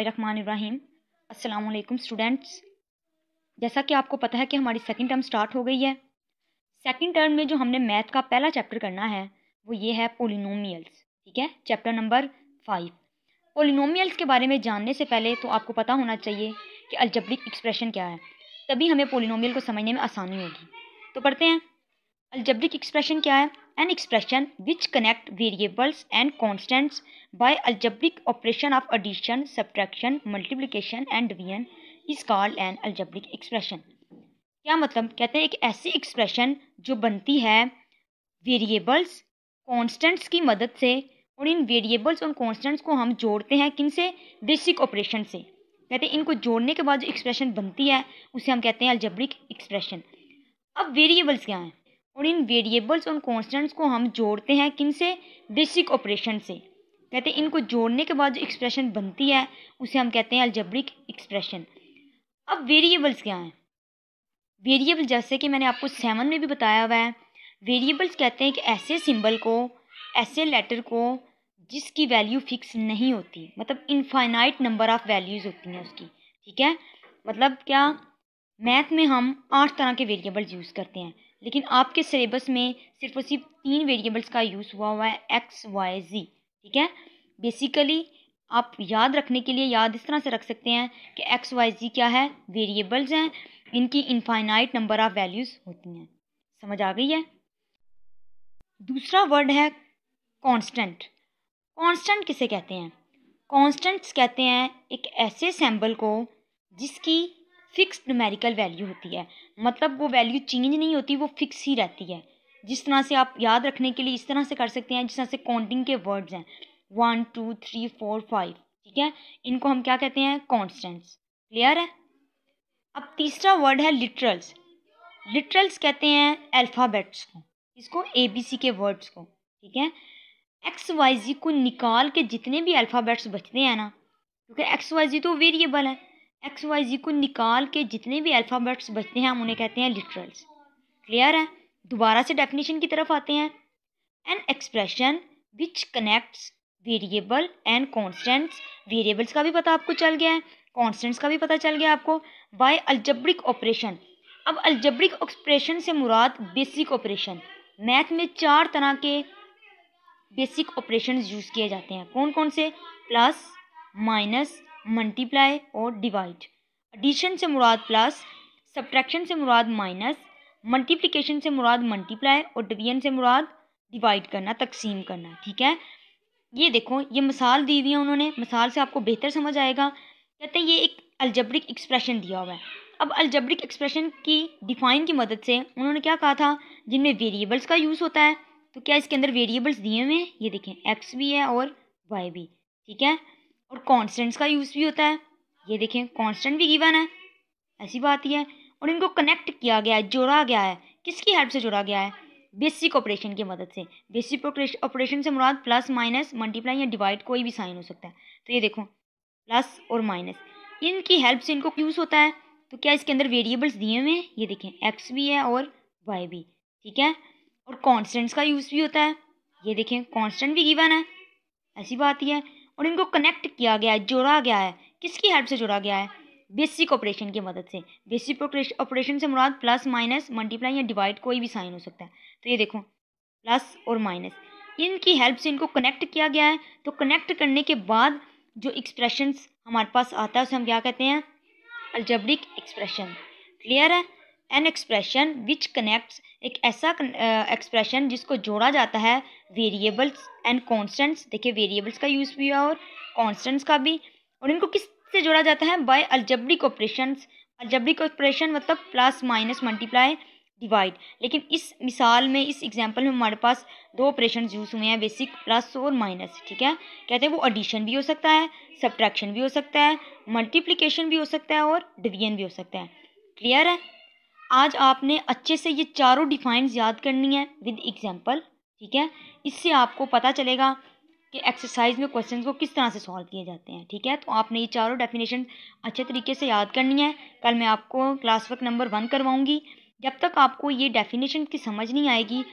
इब्राहिम अस्सलाम स्टूडेंट्स जैसा कि आपको पता है कि हमारी सेकंड टर्म स्टार्ट हो गई है सेकंड टर्म में जो हमने मैथ का पहला चैप्टर करना है वो ये है पोलिनोमियल्स ठीक है चैप्टर नंबर फाइव पोलिनोमियल्स के बारे में जानने से पहले तो आपको पता होना चाहिए कि अल्जब्रिक एक्सप्रेशन क्या है तभी हमें पोलिनोमियल को समझने में आसानी होगी तो पढ़ते हैं अल्जब्रिक एक्सप्रेशन क्या है an expression which connect variables and constants by algebraic operation of addition subtraction multiplication and division is called an algebraic expression क्या मतलब कहते हैं एक ऐसी एक्सप्रेशन जो बनती है वेरिएबल्स कॉन्स्टेंट्स की मदद से और इन वेरिएबल्स और कॉन्स्टेंट्स को हम जोड़ते हैं किन से बेसिक ऑपरेशन से कहते हैं इनको जोड़ने के बाद जो एक्सप्रेशन बनती है उसे हम कहते हैं अल्जब्रिक एक्सप्रेशन अब वेरिएबल्स क्या हैं और इन वेरिएबल्स और कॉन्स्टेंट्स को हम जोड़ते हैं किन से बेसिक ऑपरेशन से कहते हैं इनको जोड़ने के बाद जो एक्सप्रेशन बनती है उसे हम कहते हैं अल्जब्रिक एक्सप्रेशन अब वेरिएबल्स क्या हैं वेरिएबल जैसे कि मैंने आपको सेवन में भी बताया हुआ है वेरिएबल्स कहते हैं कि ऐसे सिंबल को ऐसे लेटर को जिसकी वैल्यू फिक्स नहीं होती मतलब इनफाइनाइट नंबर ऑफ़ वैल्यूज़ होती हैं उसकी ठीक है मतलब क्या मैथ में हम आठ तरह के वेरिएबल्स यूज़ करते हैं लेकिन आपके सिलेबस में सिर्फ और सिर्फ तीन वेरिएबल्स का यूज़ हुआ हुआ है एक्स वाई जी ठीक है बेसिकली आप याद रखने के लिए याद इस तरह से रख सकते हैं कि एक्स वाई जी क्या है वेरिएबल्स हैं इनकी इनफाइनाइट नंबर ऑफ़ वैल्यूज़ होती हैं समझ आ गई है दूसरा वर्ड है कॉन्स्टेंट कॉन्स्टेंट किसे कहते हैं कॉन्स्टेंट्स कहते हैं एक ऐसे सैम्बल को जिसकी फिक्स न्यूमेरिकल वैल्यू होती है मतलब वो वैल्यू चेंज नहीं होती वो फिक्स ही रहती है जिस तरह से आप याद रखने के लिए इस तरह से कर सकते हैं जिस तरह से काउंटिंग के वर्ड्स हैं one two three four five ठीक है इनको हम क्या कहते हैं कॉन्स्टेंट्स क्लियर है अब तीसरा वर्ड है लिटरल्स लिटरल्स कहते हैं अल्फ़ाबेट्स को इसको ए बी सी के वर्ड्स को ठीक है एक्स वाई जी को निकाल के जितने भी अल्फ़ाबेट्स बचते हैं ना क्योंकि एक्स वाई जी तो वेरिएबल है एक्स वाई जी को निकाल के जितने भी अल्फ़ाबेट्स बचते हैं हम उन्हें कहते हैं लिटरल्स क्लियर है दोबारा से डेफिनेशन की तरफ आते हैं an expression which connects variable and constants variables का भी पता आपको चल गया है कॉन्स्टेंट्स का भी पता चल गया आपको बाय अल्जब्रिक ऑपरेशन अब अल्जब्रिक ऑपरेशन से मुराद बेसिक ऑपरेशन मैथ में चार तरह के बेसिक ऑपरेशन यूज़ किए जाते हैं कौन कौन से प्लस माइनस मल्टीप्लाई और डिवाइड एडिशन से मुराद प्लस सब्ट्रैक्शन से मुराद माइनस मल्टीप्लिकेशन से मुराद मल्टीप्लाई और डिवीजन से मुराद डिवाइड करना तकसीम करना ठीक है ये देखो ये मिसाल दी हुई है उन्होंने मिसाल से आपको बेहतर समझ आएगा कहते हैं ये एक अलजबरिक एक्सप्रेशन दिया हुआ है अब अलजब्रिक एक्सप्रेशन की डिफाइन की मदद से उन्होंने क्या कहा था जिनमें वेरिएबल्स का यूज़ होता है तो क्या इसके अंदर वेरिएबल्स दिए हुए हैं ये देखें एक्स भी है और वाई भी ठीक है और कॉन्स्टेंट्स का यूज़ भी होता है ये देखें कॉन्स्टेंट भी गिवन है ऐसी बात ही है और इनको कनेक्ट किया गया है जोड़ा गया है किसकी हेल्प से जोड़ा गया है बेसिक ऑपरेशन की मदद से बेसिक ऑपरेशन से मुराद प्लस माइनस मल्टीप्लाई या डिवाइड कोई भी साइन हो सकता है तो ये देखो प्लस और माइनस इनकी हेल्प से इनको यूज़ होता है तो क्या इसके अंदर वेरिएबल्स दिए हुए हैं ये देखें एक्स भी है और वाई भी ठीक है और कॉन्स्टेंट्स का यूज़ भी होता है ये देखें कॉन्स्टेंट भी गिवन है ऐसी बात ही है और इनको कनेक्ट किया गया है जोड़ा गया है किसकी हेल्प से जोड़ा गया है बेसिक ऑपरेशन की मदद से बेसिक ऑपरेशन से मुराद प्लस माइनस मल्टीप्लाई या डिवाइड कोई भी साइन हो सकता है तो ये देखो प्लस और माइनस इनकी हेल्प से इनको कनेक्ट किया गया है तो कनेक्ट करने के बाद जो एक्सप्रेशन हमारे पास आता है उसे हम क्या कहते हैं अल्जब्रिक एक्सप्रेशन क्लियर है एन एक्सप्रेशन विच कनेक्ट्स एक ऐसा एक्सप्रेशन जिसको जोड़ा जाता है वेरिएबल्स एंड कॉन्स्टेंट्स देखिए वेरिएबल्स का यूज़ भी हुआ और कॉन्स्टेंट्स का भी और इनको किस से जोड़ा जाता है by algebraic operation algebraic operation मतलब प्लस माइनस मल्टीप्लाई डिवाइड लेकिन इस मिसाल में इस एग्जाम्पल में हमारे पास दो ऑपरेशन यूज़ हुए हैं बेसिक प्लस और माइनस ठीक है कहते हैं वो एडिशन भी हो सकता है सब्ट्रैक्शन भी हो सकता है मल्टीप्लीकेशन भी हो सकता है और डिवीजन भी हो सकता है क्लियर है आज आपने अच्छे से ये चारों डिफाइंस याद करनी है विद एग्जांपल ठीक है इससे आपको पता चलेगा कि एक्सरसाइज में क्वेश्चन को किस तरह से सॉल्व किए जाते हैं ठीक है तो आपने ये चारों डेफिनेशन अच्छे तरीके से याद करनी है कल मैं आपको क्लास वर्क नंबर वन करवाऊँगी जब तक आपको ये डेफिनेशन की समझ नहीं आएगी